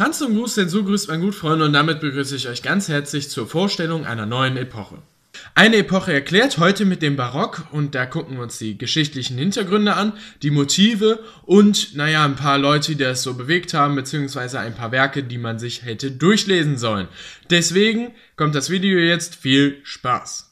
Hans und Gruß denn so grüßt mein gut Freund und damit begrüße ich euch ganz herzlich zur Vorstellung einer neuen Epoche. Eine Epoche erklärt heute mit dem Barock und da gucken wir uns die geschichtlichen Hintergründe an, die Motive und naja, ein paar Leute, die das so bewegt haben, beziehungsweise ein paar Werke, die man sich hätte durchlesen sollen. Deswegen kommt das Video jetzt viel Spaß.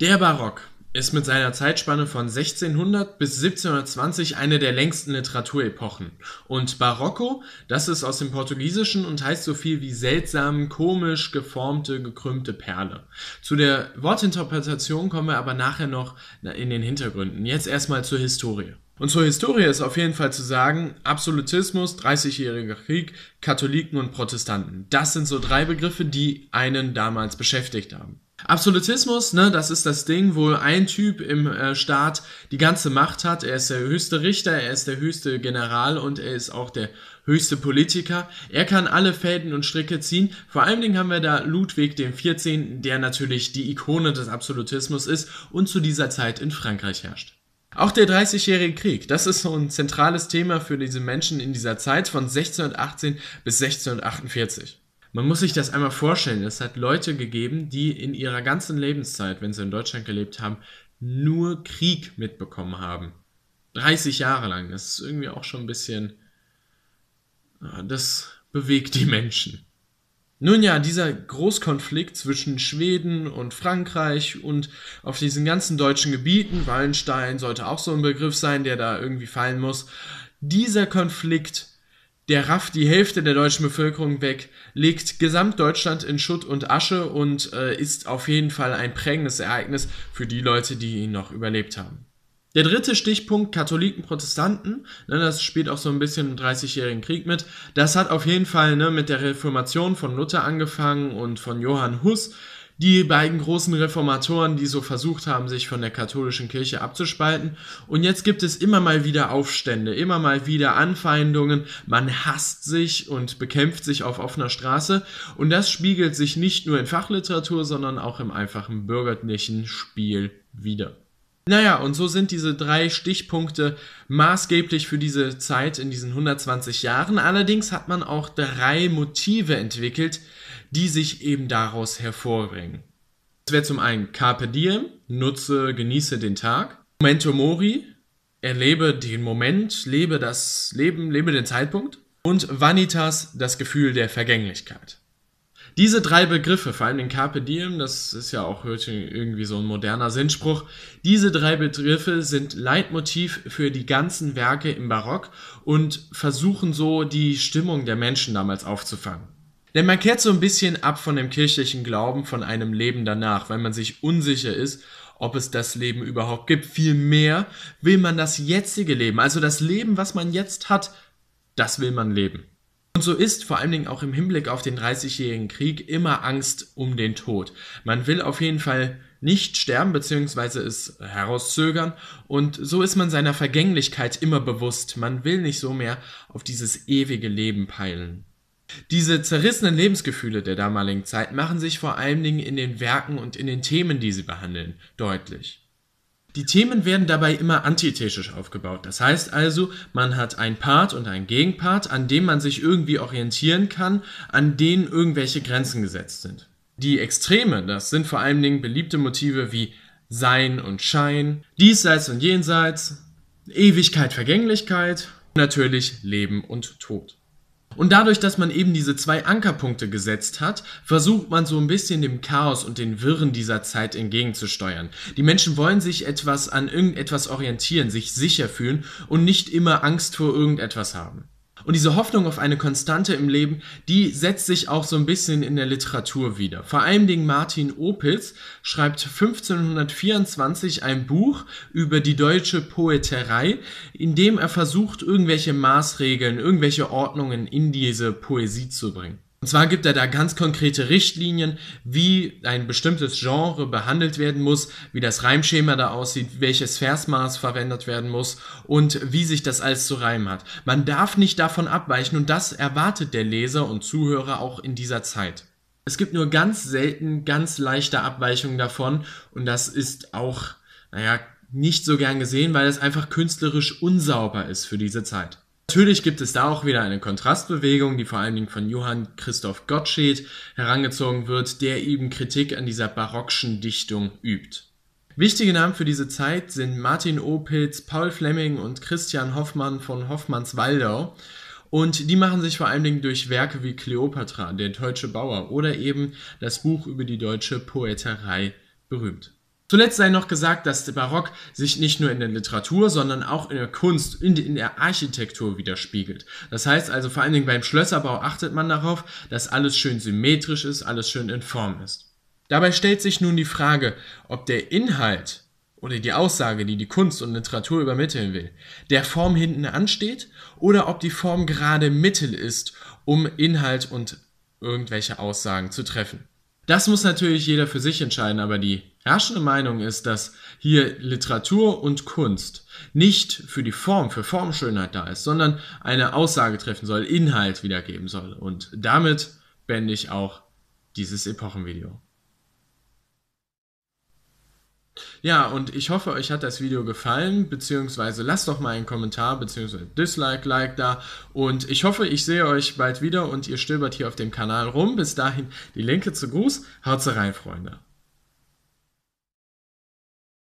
Der Barock ist mit seiner Zeitspanne von 1600 bis 1720 eine der längsten Literaturepochen. Und Barocco, das ist aus dem Portugiesischen und heißt so viel wie seltsam, komisch, geformte, gekrümmte Perle. Zu der Wortinterpretation kommen wir aber nachher noch in den Hintergründen. Jetzt erstmal zur Historie. Und zur Historie ist auf jeden Fall zu sagen, Absolutismus, 30-jähriger Krieg, Katholiken und Protestanten. Das sind so drei Begriffe, die einen damals beschäftigt haben. Absolutismus, ne, das ist das Ding, wo ein Typ im äh, Staat die ganze Macht hat. Er ist der höchste Richter, er ist der höchste General und er ist auch der höchste Politiker. Er kann alle Fäden und Stricke ziehen. Vor allen Dingen haben wir da Ludwig den 14., der natürlich die Ikone des Absolutismus ist und zu dieser Zeit in Frankreich herrscht. Auch der Dreißigjährige Krieg, das ist so ein zentrales Thema für diese Menschen in dieser Zeit von 1618 bis 1648. Man muss sich das einmal vorstellen, es hat Leute gegeben, die in ihrer ganzen Lebenszeit, wenn sie in Deutschland gelebt haben, nur Krieg mitbekommen haben. 30 Jahre lang, das ist irgendwie auch schon ein bisschen, ah, das bewegt die Menschen. Nun ja, dieser Großkonflikt zwischen Schweden und Frankreich und auf diesen ganzen deutschen Gebieten, Wallenstein sollte auch so ein Begriff sein, der da irgendwie fallen muss, dieser Konflikt, der rafft die Hälfte der deutschen Bevölkerung weg, legt Gesamtdeutschland in Schutt und Asche und äh, ist auf jeden Fall ein prägendes Ereignis für die Leute, die ihn noch überlebt haben. Der dritte Stichpunkt, Katholiken, Protestanten, ne, das spielt auch so ein bisschen im Dreißigjährigen Krieg mit. Das hat auf jeden Fall ne, mit der Reformation von Luther angefangen und von Johann Huss. Die beiden großen Reformatoren, die so versucht haben, sich von der katholischen Kirche abzuspalten. Und jetzt gibt es immer mal wieder Aufstände, immer mal wieder Anfeindungen. Man hasst sich und bekämpft sich auf offener Straße. Und das spiegelt sich nicht nur in Fachliteratur, sondern auch im einfachen bürgerlichen Spiel wieder. Naja, und so sind diese drei Stichpunkte maßgeblich für diese Zeit in diesen 120 Jahren. Allerdings hat man auch drei Motive entwickelt, die sich eben daraus hervorbringen. Es wäre zum einen Carpe Diem, nutze, genieße den Tag. Momento Mori, erlebe den Moment, lebe das Leben, lebe den Zeitpunkt. Und Vanitas, das Gefühl der Vergänglichkeit. Diese drei Begriffe, vor allem den Carpe Diem, das ist ja auch irgendwie so ein moderner Sinnspruch, diese drei Begriffe sind Leitmotiv für die ganzen Werke im Barock und versuchen so die Stimmung der Menschen damals aufzufangen. Denn man kehrt so ein bisschen ab von dem kirchlichen Glauben, von einem Leben danach, weil man sich unsicher ist, ob es das Leben überhaupt gibt. Vielmehr will man das jetzige Leben, also das Leben, was man jetzt hat, das will man leben. Und so ist vor allen Dingen auch im Hinblick auf den Dreißigjährigen Krieg immer Angst um den Tod. Man will auf jeden Fall nicht sterben bzw. es herauszögern und so ist man seiner Vergänglichkeit immer bewusst. Man will nicht so mehr auf dieses ewige Leben peilen. Diese zerrissenen Lebensgefühle der damaligen Zeit machen sich vor allen Dingen in den Werken und in den Themen, die sie behandeln, deutlich. Die Themen werden dabei immer antithetisch aufgebaut. Das heißt also, man hat ein Part und ein Gegenpart, an dem man sich irgendwie orientieren kann, an denen irgendwelche Grenzen gesetzt sind. Die Extreme, das sind vor allen Dingen beliebte Motive wie Sein und Schein, Diesseits und Jenseits, Ewigkeit, Vergänglichkeit, natürlich Leben und Tod. Und dadurch, dass man eben diese zwei Ankerpunkte gesetzt hat, versucht man so ein bisschen dem Chaos und den Wirren dieser Zeit entgegenzusteuern. Die Menschen wollen sich etwas an irgendetwas orientieren, sich sicher fühlen und nicht immer Angst vor irgendetwas haben. Und diese Hoffnung auf eine Konstante im Leben, die setzt sich auch so ein bisschen in der Literatur wieder. Vor allen Dingen Martin Opitz schreibt 1524 ein Buch über die deutsche Poeterei, in dem er versucht, irgendwelche Maßregeln, irgendwelche Ordnungen in diese Poesie zu bringen. Und zwar gibt er da ganz konkrete Richtlinien, wie ein bestimmtes Genre behandelt werden muss, wie das Reimschema da aussieht, welches Versmaß verwendet werden muss und wie sich das alles zu reimen hat. Man darf nicht davon abweichen und das erwartet der Leser und Zuhörer auch in dieser Zeit. Es gibt nur ganz selten ganz leichte Abweichungen davon und das ist auch, naja, nicht so gern gesehen, weil es einfach künstlerisch unsauber ist für diese Zeit. Natürlich gibt es da auch wieder eine Kontrastbewegung, die vor allen Dingen von Johann Christoph Gottsched herangezogen wird, der eben Kritik an dieser barockschen Dichtung übt. Wichtige Namen für diese Zeit sind Martin Opitz, Paul Fleming und Christian Hoffmann von Hoffmanns Waldau. Und die machen sich vor allen Dingen durch Werke wie Kleopatra, der deutsche Bauer oder eben das Buch über die deutsche Poeterei berühmt. Zuletzt sei noch gesagt, dass der Barock sich nicht nur in der Literatur, sondern auch in der Kunst, in, in der Architektur widerspiegelt. Das heißt also vor allen Dingen beim Schlösserbau achtet man darauf, dass alles schön symmetrisch ist, alles schön in Form ist. Dabei stellt sich nun die Frage, ob der Inhalt oder die Aussage, die die Kunst und Literatur übermitteln will, der Form hinten ansteht oder ob die Form gerade Mittel ist, um Inhalt und irgendwelche Aussagen zu treffen. Das muss natürlich jeder für sich entscheiden, aber die herrschende Meinung ist, dass hier Literatur und Kunst nicht für die Form, für Formschönheit da ist, sondern eine Aussage treffen soll, Inhalt wiedergeben soll. Und damit bände ich auch dieses Epochenvideo. Ja, und ich hoffe, euch hat das Video gefallen, beziehungsweise lasst doch mal einen Kommentar, beziehungsweise Dislike, Like da. Und ich hoffe, ich sehe euch bald wieder und ihr stöbert hier auf dem Kanal rum. Bis dahin die Linke zu Gruß. Haut's rein, Freunde.